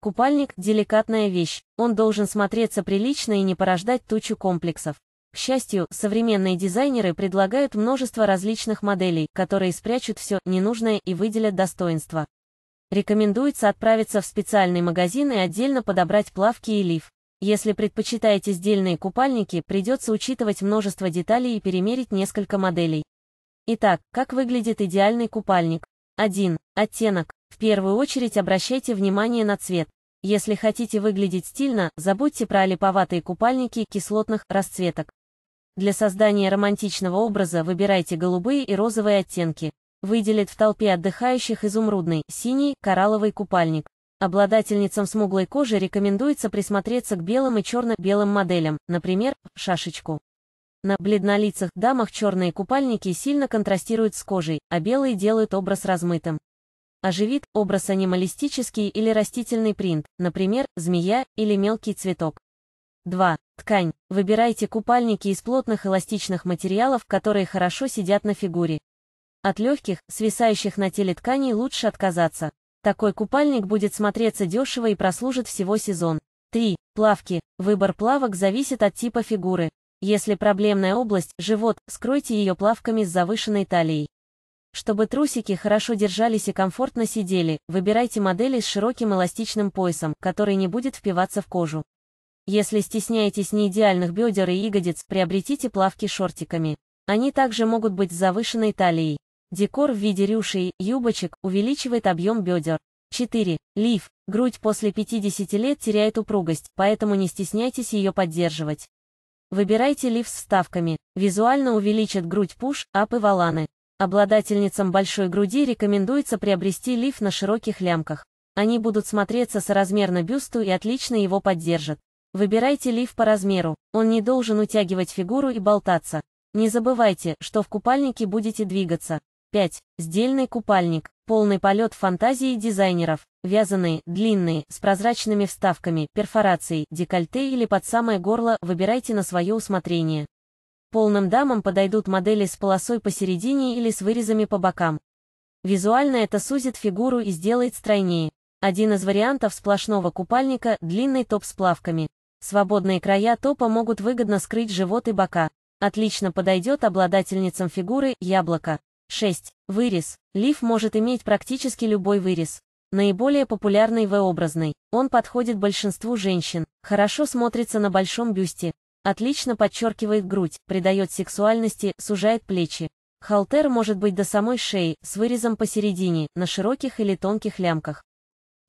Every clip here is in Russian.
Купальник – деликатная вещь, он должен смотреться прилично и не порождать тучу комплексов. К счастью, современные дизайнеры предлагают множество различных моделей, которые спрячут все ненужное и выделят достоинства. Рекомендуется отправиться в специальный магазин и отдельно подобрать плавки и лиф. Если предпочитаете сдельные купальники, придется учитывать множество деталей и перемерить несколько моделей. Итак, как выглядит идеальный купальник? 1. Оттенок. В первую очередь обращайте внимание на цвет. Если хотите выглядеть стильно, забудьте про липоватые купальники кислотных расцветок. Для создания романтичного образа выбирайте голубые и розовые оттенки. Выделит в толпе отдыхающих изумрудный, синий, коралловый купальник. Обладательницам смуглой кожи рекомендуется присмотреться к белым и черно-белым моделям, например, шашечку. На бледнолицах дамах черные купальники сильно контрастируют с кожей, а белые делают образ размытым. Оживит образ анималистический или растительный принт, например, змея или мелкий цветок. 2. Ткань. Выбирайте купальники из плотных эластичных материалов, которые хорошо сидят на фигуре. От легких, свисающих на теле тканей лучше отказаться. Такой купальник будет смотреться дешево и прослужит всего сезон. 3. Плавки. Выбор плавок зависит от типа фигуры. Если проблемная область – живот, скройте ее плавками с завышенной талией. Чтобы трусики хорошо держались и комфортно сидели, выбирайте модели с широким эластичным поясом, который не будет впиваться в кожу. Если стесняетесь неидеальных бедер и ягодиц, приобретите плавки шортиками. Они также могут быть с завышенной талией. Декор в виде рюшей, юбочек, увеличивает объем бедер. 4. Лиф. Грудь после 50 лет теряет упругость, поэтому не стесняйтесь ее поддерживать. Выбирайте лиф с вставками. Визуально увеличат грудь пуш, ап и валаны. Обладательницам большой груди рекомендуется приобрести лиф на широких лямках. Они будут смотреться соразмерно бюсту и отлично его поддержат. Выбирайте лиф по размеру, он не должен утягивать фигуру и болтаться. Не забывайте, что в купальнике будете двигаться. 5. Сдельный купальник. Полный полет фантазии дизайнеров. Вязаные, длинные, с прозрачными вставками, перфорацией, декольте или под самое горло, выбирайте на свое усмотрение. Полным дамам подойдут модели с полосой посередине или с вырезами по бокам. Визуально это сузит фигуру и сделает стройнее. Один из вариантов сплошного купальника – длинный топ с плавками. Свободные края топа могут выгодно скрыть живот и бока. Отлично подойдет обладательницам фигуры яблоко. 6. Вырез. Лиф может иметь практически любой вырез. Наиболее популярный V-образный. Он подходит большинству женщин. Хорошо смотрится на большом бюсте. Отлично подчеркивает грудь, придает сексуальности, сужает плечи. Халтер может быть до самой шеи, с вырезом посередине, на широких или тонких лямках.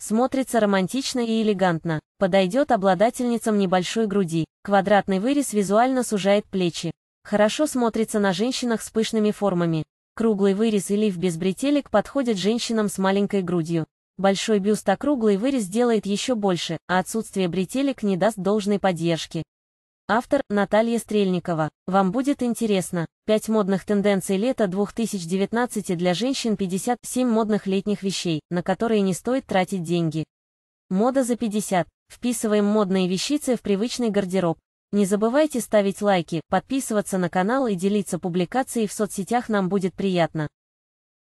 Смотрится романтично и элегантно. Подойдет обладательницам небольшой груди. Квадратный вырез визуально сужает плечи. Хорошо смотрится на женщинах с пышными формами. Круглый вырез и лиф без бретелек подходят женщинам с маленькой грудью. Большой бюст округлый а вырез делает еще больше, а отсутствие бретелек не даст должной поддержки. Автор Наталья Стрельникова. Вам будет интересно. 5 модных тенденций лета 2019 для женщин 57 модных летних вещей, на которые не стоит тратить деньги. Мода за 50. Вписываем модные вещицы в привычный гардероб. Не забывайте ставить лайки, подписываться на канал и делиться публикацией в соцсетях нам будет приятно.